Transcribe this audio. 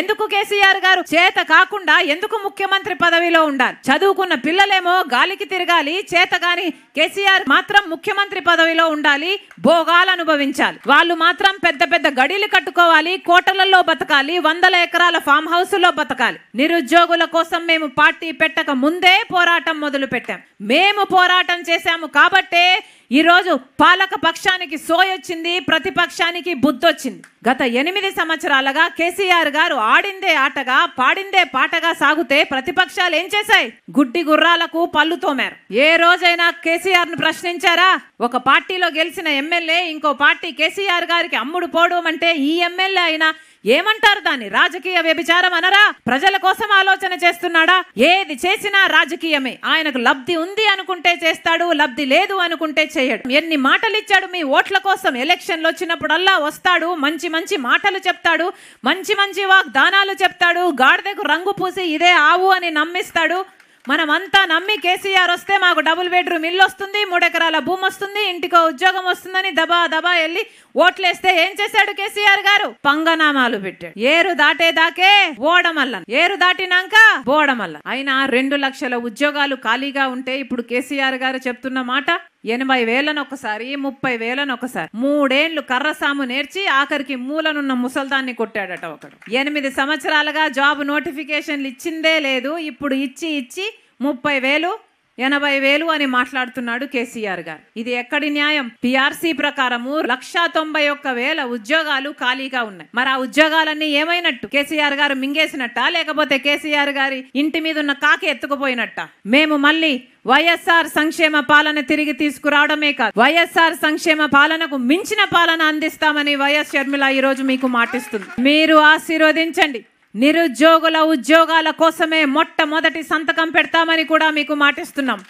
ఎందుకు కేసీఆర్ గారు చేత కాకుండా ఎందుకు ముఖ్యమంత్రి పదవిలో ఉండాలి చదువుకున్న పిల్లలేమో గాలికి తిరగాలి చేత గాని కేసీఆర్ మాత్రం ముఖ్యమంత్రి పదవిలో ఉండాలి భోగాలు అనుభవించాలి వాళ్ళు మాత్రం పెద్ద పెద్ద గడిలు కట్టుకోవాలి కోటలలో బతకాలి వందల ఎకరాల ఫామ్ హౌస్ లో బతకాలి నిరుద్యోగుల కోసం మేము పార్టీ పెట్టక ముందే పోరాటం మొదలు పెట్టాం మేము పోరాటం చేశాము కాబట్టే ఈరోజు పాలక పక్షానికి సోయొచ్చింది ప్రతిపక్షానికి బుద్ధొచ్చింది గత ఎనిమిది సంవత్సరాలుగా కేసీఆర్ గారు ఆడిందే ఆటగా పాడిందే పాటగా సాగుతే ప్రతిపక్షాలు ఏం చేశాయి గుడ్డి గుర్రాలకు పళ్ళు తోమారు ఏ రోజైనా కేసీఆర్ ను ప్రశ్నించారా ఒక పార్టీలో గెలిచిన ఎమ్మెల్యే ఇంకో పార్టీ కేసీఆర్ గారికి అమ్ముడు పోవడం అంటే ఈ ఎమ్మెల్యే అయినా ఏమంటారు దాన్ని రాజకీయ వ్యభిచారం అనరా ప్రజల కోసం ఆలోచన చేస్తున్నాడా ఏది చేసినా రాజకీయమే ఆయనకు లబ్ధి ఉంది అనుకుంటే చేస్తాడు లబ్ధి లేదు అనుకుంటే చేయడు ఎన్ని మాటలు ఇచ్చాడు మీ ఓట్ల కోసం ఎలక్షన్లు వచ్చినప్పుడల్లా వస్తాడు మంచి మంచి మాటలు చెప్తాడు మంచి మంచి వాగ్దానాలు చెప్తాడు గాడిదకు రంగు పూసి ఇదే ఆవు అని నమ్మిస్తాడు మనమంతా నమ్మి కేసీఆర్ వస్తే మాకు డబుల్ బెడ్రూమ్ ఇల్లు వస్తుంది మూడెకరాల భూమి వస్తుంది ఇంటికో ఉద్యోగం వస్తుందని దబా దబా వెళ్ళి ఓట్లేస్తే ఏం చేశాడు కేసీఆర్ గారు పంగనామాలు పెట్టాడు ఏరు దాటే దాకే ఓడమల్ల ఏరు దాటినాక బోడమల్ల అయినా రెండు లక్షల ఉద్యోగాలు ఖాళీగా ఉంటే ఇప్పుడు కేసీఆర్ గారు చెప్తున్న మాట ఎనభై వేలను ఒకసారి ముప్పై వేలను ఒకసారి మూడేళ్లు కర్రసాము నేర్చి ఆఖరికి మూలనున్న ముసల్దాన్ని కొట్టాడట ఒకడు ఎనిమిది సంవత్సరాలుగా జాబ్ నోటిఫికేషన్లు ఇచ్చిందే లేదు ఇప్పుడు ఇచ్చి ఇచ్చి ముప్పై వేలు ఎనభై వేలు అని మాట్లాడుతున్నాడు కేసీఆర్ గారు ఇది ఎక్కడి న్యాయం పిఆర్సీ ప్రకారము లక్షా తొంభై ఒక్క వేల ఉద్యోగాలు ఖాళీగా ఉన్నాయి మరి ఆ ఉద్యోగాలన్నీ ఏమైనట్టు కేసీఆర్ గారు మింగేసినట్ట లేకపోతే కేసీఆర్ గారి ఇంటి మీద ఉన్న కాకి ఎత్తుకుపోయినట్ట మేము మళ్ళీ వైఎస్ఆర్ సంక్షేమ పాలన తిరిగి తీసుకురావడమే కాదు వైఎస్ఆర్ సంక్షేమ పాలనకు మించిన పాలన అందిస్తామని వైఎస్ షర్మిల రోజు మీకు మాటిస్తుంది మీరు ఆశీర్వదించండి నిరుద్యోగుల ఉద్యోగాల కోసమే మొట్టమొదటి సంతకం పెడతామని కూడా మీకు మాటిస్తున్నాం